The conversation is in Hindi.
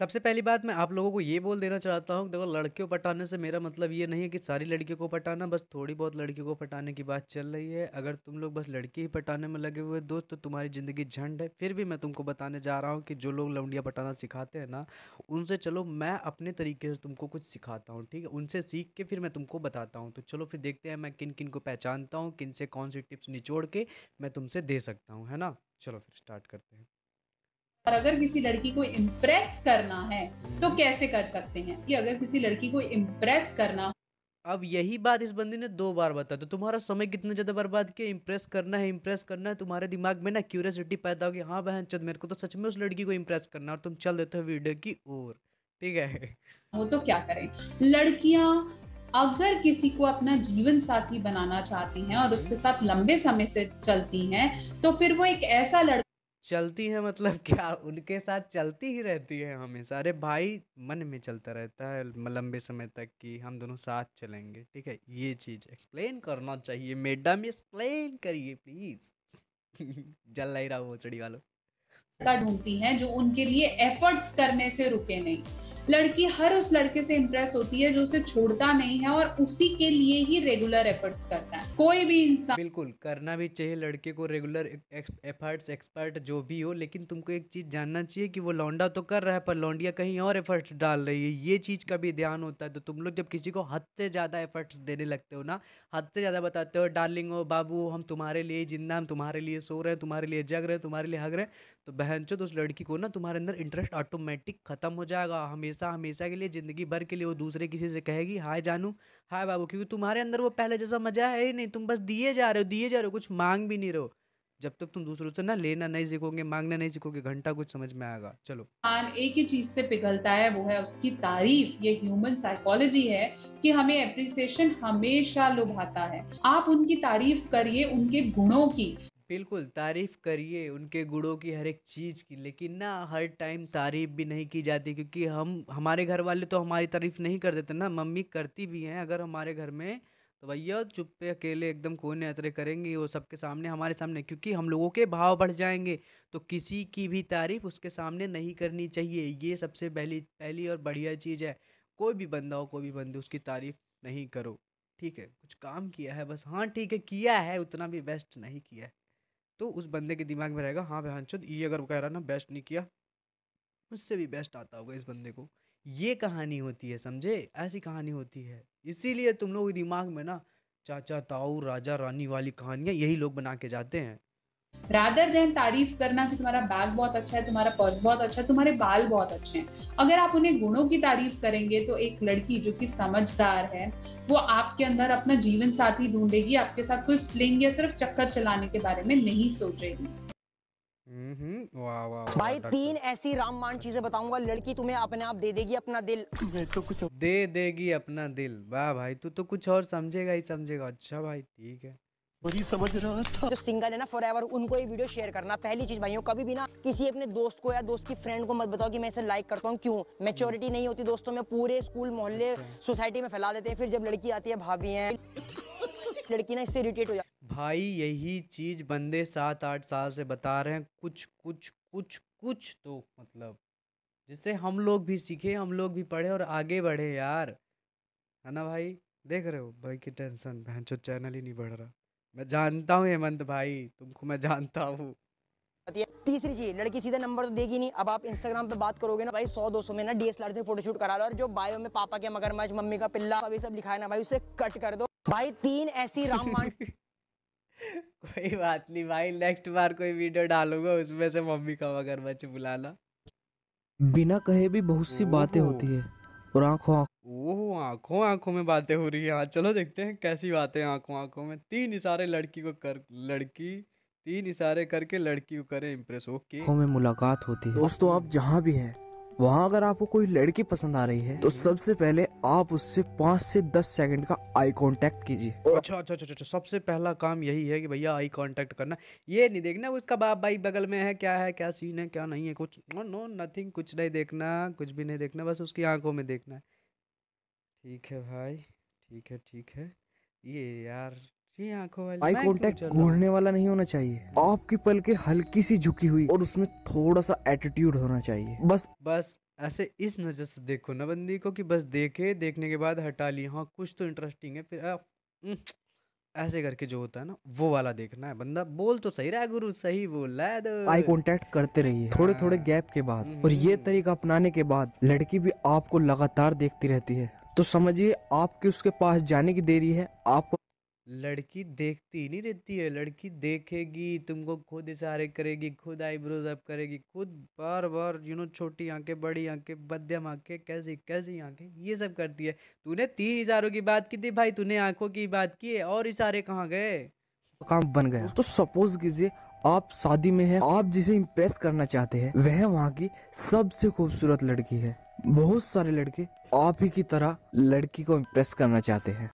सबसे पहली बात मैं आप लोगों को ये बोल देना चाहता हूँ देखो लड़कियों पटाने से मेरा मतलब ये नहीं है कि सारी लड़कियों को पटाना बस थोड़ी बहुत लड़कियों को पटाने की बात चल रही है अगर तुम लोग बस लड़की ही पटाने में लगे हुए दोस्त तो तुम्हारी ज़िंदगी झंड है फिर भी मैं तुमको बताने जा रहा हूँ कि जो लोग लौंडिया पटाना सिखाते हैं ना उनसे चलो मैं अपने तरीके से तुमको कुछ सिखाता हूँ ठीक है उनसे सीख के फिर मैं तुमको बताता हूँ तो चलो फिर देखते हैं मैं किन किन को पहचानता हूँ किन से कौन सी टिप्स निचोड़ के मैं तुमसे दे सकता हूँ है ना चलो फिर स्टार्ट करते हैं और अगर किसी लड़की को इम्प्रेस करना है तो हम्म। कैसे कर सकते हैं कि अगर किसी लड़की को इम्प्रेस करना अब यही बात इस बंदी ने दो बार बताया तो तुम्हारा समय कितना ज़्यादा बर्बाद किया इम्प्रेस करना है इम्प्रेस करना है तुम्हारे दिमाग में ना क्यूरियसिटी पैदा होगी हाँ बहन चंद मेरे को तो सच में उस लड़की को इम्प्रेस करना और तुम चल देते हो वीडियो की ओर ठीक है वो तो क्या करें लड़कियां अगर किसी को अपना जीवन साथी बनाना चाहती हैं और उसके हम्म। साथ लंबे समय से चलती हैं तो फिर वो एक ऐसा लड़का चलती है मतलब क्या उनके साथ चलती ही रहती है हमेशा अरे भाई मन में चलता रहता है लंबे समय तक कि हम दोनों साथ चलेंगे ठीक है ये चीज़ एक्सप्लेन करना चाहिए मैडम एक्सप्लेन करिए प्लीज़ जल नहीं रहा वो चढ़ी वालों लड़का ढूंढती हैं जो उनके लिए एफर्ट्स करने से रुके नहीं लड़की हर उस लड़के से इंप्रेस होती है जो उसे छोड़ता नहीं है और उसी के लिए ही रेगुलर एफर्ट्स करता है कोई भी इंसान बिल्कुल करना भी चाहिए लड़के को रेगुलर एफर्ट्स एक्सपर्ट जो भी हो लेकिन तुमको एक चीज जानना चाहिए कि वो लौंडा तो कर रहा है पर लौंडिया कहीं और एफर्ट्स डाल रही है ये चीज का भी ध्यान होता है तो तुम लोग जब किसी को हद से ज्यादा एफर्ट्स देने लगते हो ना हद से ज्यादा बताते हो डार्लिंग हो बाबू हम तुम्हारे लिए जिंदा हम तुम्हारे लिए सो रहे हैं तुम्हारे लिए जग रहे हैं तुम्हारे लिए हग रहे हैं तो बहन चो उस लड़की को ना तुम्हारे अंदर इंटरेस्ट ऑटोमेटिक ख़त्म हो जाएगा हमेशा हमेशा के लिए ज़िंदगी भर के लिए वो दूसरे किसी से कहेगी हाय जानू हाय बाबू क्योंकि तुम्हारे अंदर वो पहले जैसा मज़ा है ही नहीं तुम बस दिए जा रहे हो दिए जा रहे हो कुछ मांग भी नहीं रहे हो जब तक तुम दूसरों से ना लेना नहीं सीखोगे मांगना नहीं सीखोगे घंटा कुछ समझ में आएगा चलो इंसान एक ही चीज से पिघलता है वो है उसकी तारीफ ये ह्यूमन साइकोलॉजी है कि हमें अप्रिसिएशन हमेशा लुभाता है आप उनकी तारीफ करिए उनके गुणों की बिल्कुल तारीफ़ करिए उनके गुड़ों की हर एक चीज़ की लेकिन ना हर टाइम तारीफ़ भी नहीं की जाती क्योंकि हम हमारे घर वाले तो हमारी तारीफ़ नहीं कर देते ना मम्मी करती भी हैं अगर हमारे घर में तो भैया चुप्पे अकेले एकदम कोने अतरे करेंगे वो सबके सामने हमारे सामने क्योंकि हम लोगों के भाव बढ़ जाएंगे तो किसी की भी तारीफ़ उसके सामने नहीं करनी चाहिए ये सबसे पहली पहली और बढ़िया चीज़ है कोई भी बंदा हो कोई भी बंदे उसकी तारीफ़ नहीं करो ठीक है कुछ काम किया है बस हाँ ठीक है किया है उतना भी बेस्ट नहीं किया है तो उस बंदे के दिमाग में रहेगा हाँ बहन चुद ये अगर कह रहा ना बेस्ट नहीं किया उससे भी बेस्ट आता होगा इस बंदे को ये कहानी होती है समझे ऐसी कहानी होती है इसीलिए तुम लोग दिमाग में ना चाचा ताऊ राजा रानी वाली कहानियाँ यही लोग बना के जाते हैं रादर देन तारीफ करना कि तुम्हारा बैग बहुत अच्छा है तुम्हारा पर्स बहुत अच्छा है तुम्हारे बाल बहुत अच्छे हैं अगर आप उन्हें गुणों की तारीफ करेंगे तो एक लड़की जो कि समझदार है वो आपके अंदर अपना जीवन साथी ढूंढेगी आपके साथ कोई फ्लिंग या सिर्फ चक्कर चलाने के बारे में नहीं सोचेगी हम्म, वाह वाह भाई तीन ऐसी राममान चीजें बताऊंगा लड़की तुम्हें अपने आप दे देगी अपना दिल तो कुछ दे देगी अपना दिल वाह भाई तू तो कुछ और समझेगा ही समझेगा अच्छा भाई ठीक है वही समझ रहा था जो सिंगल है ना फॉर एवर उनको ये वीडियो शेयर करना पहली चीज भाइयों कभी भी ना किसी अपने दोस्त को या दोस्त की फ्रेंड को मत बताओ कि मैं इसे लाइक करता हूँ क्यों मेच्योरिटी नहीं होती दोस्तों में पूरे स्कूल मोहल्ले सोसाइटी अच्छा। में फैला देते हैं फिर जब लड़की आती है भाभी है लड़की ना इससे इरिटेट हो जाती भाई यही चीज बंदे सात आठ साल से बता रहे हैं कुछ कुछ कुछ कुछ तो मतलब जिससे हम लोग भी सीखे हम लोग भी पढ़े और आगे बढ़े यार है ना भाई देख रहे हो भाई की टेंशन भैंचो चैनल ही नहीं बढ़ रहा मैं जानता हूँ हेमंत भाई तुमको मैं जानता हूँ तीसरी चीज लड़की सीधा नंबर तो देगी नहीं अब आप इंस्टाग्राम पे बात करोगे ना भाई सौ दो सौ में ना डीएसएलआर से फोटोशूट करा लो और जो बायो में पापा के मगरमच्छ मम्मी का पिल्ला अभी सब लिखा है ना भाई उसे कट कर दो भाई तीन ऐसी राम कोई बात नहीं भाई नेक्स्ट बार कोई वीडियो डालूंगा उसमें से मम्मी का मगरमच्छ बुला लो बिना कहे भी बहुत सी बातें होती है और आंखों आंख वो आंखों आंखों में बातें हो रही है हाँ चलो देखते हैं कैसी बातें आंखों आंखों में तीन इशारे लड़की को कर लड़की तीन इशारे करके लड़की को करें इम्प्रेस ओके आंखों में मुलाकात होती है दोस्तों आप जहाँ भी है वहाँ अगर आपको कोई लड़की पसंद आ रही है तो सबसे पहले आप उससे पाँच से दस सेकंड का आई कांटेक्ट कीजिए अच्छा अच्छा अच्छा अच्छा सबसे पहला काम यही है कि भैया आई कांटेक्ट करना ये नहीं देखना उसका बाप भाई बगल में है क्या है क्या सीन है क्या नहीं है कुछ नो नो नथिंग कुछ नहीं देखना कुछ भी नहीं देखना बस उसकी आंखों में देखना है ठीक है भाई ठीक है ठीक है ये यार ये आंखों वाली आई कॉन्टेक्ट घूरने वाला नहीं होना चाहिए आपकी पलके हल्की सी झुकी हुई और उसमें थोड़ा सा एटीट्यूड होना चाहिए बस बस ऐसे इस नज़र से देखो ना बंदी को कि बस देखे देखने के बाद हटा लिया हाँ कुछ तो इंटरेस्टिंग है फिर आप ऐसे करके जो होता है ना वो वाला देखना है बंदा बोल तो सही रहा है गुरु सही बोल रहा है तो। आई कांटेक्ट करते रहिए थोड़े थोड़े गैप के बाद हम्म, और ये हम्म। तरीका अपनाने के बाद लड़की भी आपको लगातार देखती रहती है तो समझिए आपके उसके पास जाने की देरी है आपको लड़की देखती ही नहीं रहती है लड़की देखेगी तुमको खुद इशारे करेगी खुद आईब्रोज अप करेगी खुद बार बार यू नो छोटी आंखें बड़ी आंखें मध्यम आंखें कैसी कैसी आंखें ये सब करती है तूने तीन इशारों की बात की थी भाई तूने आंखों की बात की है और इशारे कहाँ गए तो काम बन गया तो सपोज कीजिए आप शादी में हैं आप जिसे इम्प्रेस करना चाहते हैं वह वहाँ की सबसे खूबसूरत लड़की है बहुत सारे लड़के आप ही की तरह लड़की को इम्प्रेस करना चाहते हैं